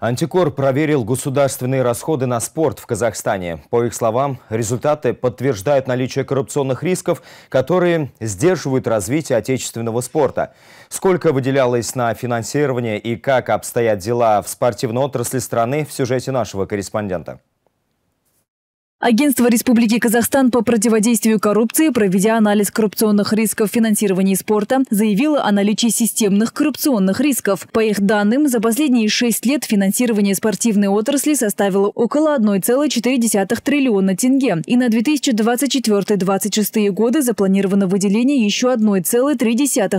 Антикор проверил государственные расходы на спорт в Казахстане. По их словам, результаты подтверждают наличие коррупционных рисков, которые сдерживают развитие отечественного спорта. Сколько выделялось на финансирование и как обстоят дела в спортивной отрасли страны в сюжете нашего корреспондента. Агентство Республики Казахстан по противодействию коррупции, проведя анализ коррупционных рисков финансирования спорта, заявило о наличии системных коррупционных рисков. По их данным, за последние шесть лет финансирование спортивной отрасли составило около 1,4 триллиона тенге. И на 2024-2026 годы запланировано выделение еще 1,3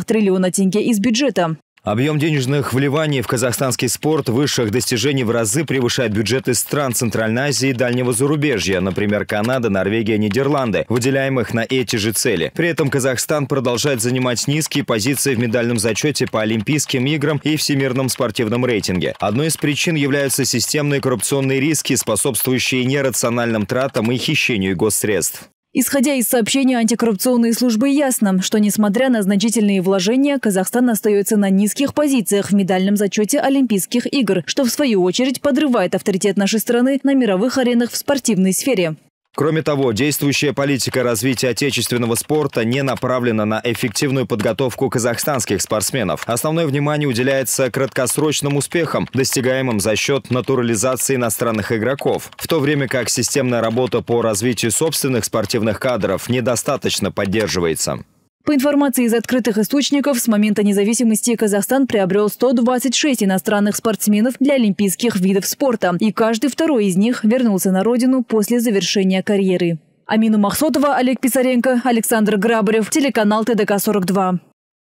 триллиона тенге из бюджета. Объем денежных вливаний в казахстанский спорт высших достижений в разы превышает бюджеты стран Центральной Азии и дальнего зарубежья, например, Канада, Норвегия, Нидерланды, выделяемых на эти же цели. При этом Казахстан продолжает занимать низкие позиции в медальном зачете по Олимпийским играм и всемирном спортивном рейтинге. Одной из причин являются системные коррупционные риски, способствующие нерациональным тратам и хищению госсредств. Исходя из сообщения антикоррупционной службы, ясно, что несмотря на значительные вложения, Казахстан остается на низких позициях в медальном зачете Олимпийских игр, что в свою очередь подрывает авторитет нашей страны на мировых аренах в спортивной сфере. Кроме того, действующая политика развития отечественного спорта не направлена на эффективную подготовку казахстанских спортсменов. Основное внимание уделяется краткосрочным успехам, достигаемым за счет натурализации иностранных игроков, в то время как системная работа по развитию собственных спортивных кадров недостаточно поддерживается. По информации из открытых источников, с момента независимости Казахстан приобрел 126 иностранных спортсменов для олимпийских видов спорта, и каждый второй из них вернулся на родину после завершения карьеры. Амина Махсотова, Олег Писаренко, Александр Грабарев, телеканал ТДК-42.